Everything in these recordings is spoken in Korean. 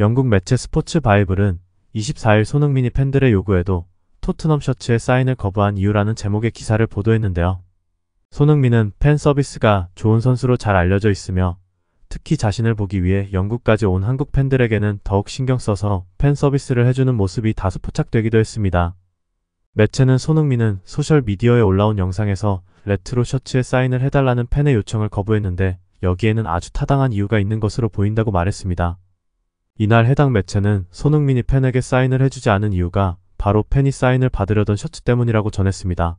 영국 매체 스포츠 바이블은 24일 손흥민이 팬들의 요구에도 토트넘 셔츠에 사인을 거부한 이유라는 제목의 기사를 보도했는데요. 손흥민은 팬 서비스가 좋은 선수로 잘 알려져 있으며 특히 자신을 보기 위해 영국까지 온 한국 팬들에게는 더욱 신경 써서 팬 서비스를 해주는 모습이 다소 포착되기도 했습니다. 매체는 손흥민은 소셜미디어에 올라온 영상에서 레트로 셔츠에 사인을 해달라는 팬의 요청을 거부했는데 여기에는 아주 타당한 이유가 있는 것으로 보인다고 말했습니다. 이날 해당 매체는 손흥민이 팬에게 사인을 해주지 않은 이유가 바로 팬이 사인을 받으려던 셔츠 때문이라고 전했습니다.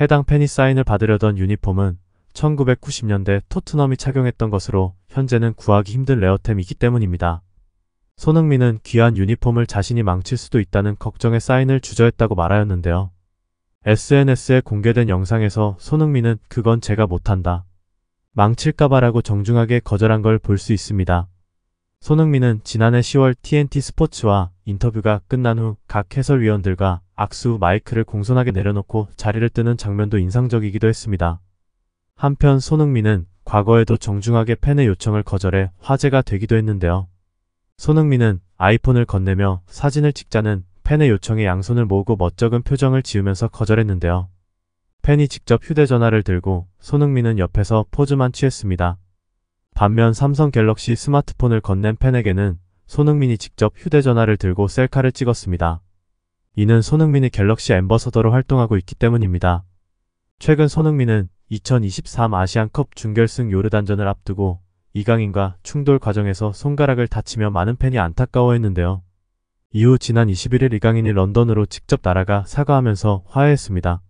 해당 팬이 사인을 받으려던 유니폼은 1990년대 토트넘이 착용했던 것으로 현재는 구하기 힘든 레어템이기 때문입니다. 손흥민은 귀한 유니폼을 자신이 망칠 수도 있다는 걱정에 사인을 주저했다고 말하였는데요. SNS에 공개된 영상에서 손흥민은 그건 제가 못한다. 망칠까봐라고 정중하게 거절한 걸 볼 수 있습니다. 손흥민은 지난해 10월 TNT 스포츠와 인터뷰가 끝난 후 각 해설위원들과 악수 마이크를 공손하게 내려놓고 자리를 뜨는 장면도 인상적이기도 했습니다. 한편 손흥민은 과거에도 정중하게 팬의 요청을 거절해 화제가 되기도 했는데요. 손흥민은 아이폰을 건네며 사진을 찍자는 팬의 요청에 양손을 모으고 멋쩍은 표정을 지으면서 거절했는데요. 팬이 직접 휴대전화를 들고 손흥민은 옆에서 포즈만 취했습니다. 반면 삼성 갤럭시 스마트폰을 건넨 팬에게는 손흥민이 직접 휴대전화를 들고 셀카를 찍었습니다. 이는 손흥민이 갤럭시 엠버서더로 활동하고 있기 때문입니다. 최근 손흥민은 2023 아시안컵 준결승 요르단전을 앞두고 이강인과 충돌 과정에서 손가락을 다치며 많은 팬이 안타까워했는데요. 이후 지난 21일 이강인이 런던으로 직접 날아가 사과하면서 화해했습니다.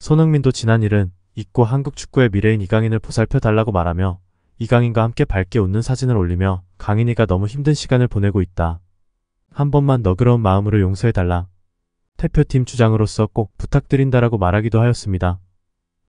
손흥민도 지난 일은 잊고 한국 축구의 미래인 이강인을 보살펴 달라고 말하며 이강인과 함께 밝게 웃는 사진을 올리며 강인이가 너무 힘든 시간을 보내고 있다. 한 번만 너그러운 마음으로 용서해달라. 태표팀 주장으로서 꼭 부탁드린다라고 말하기도 하였습니다.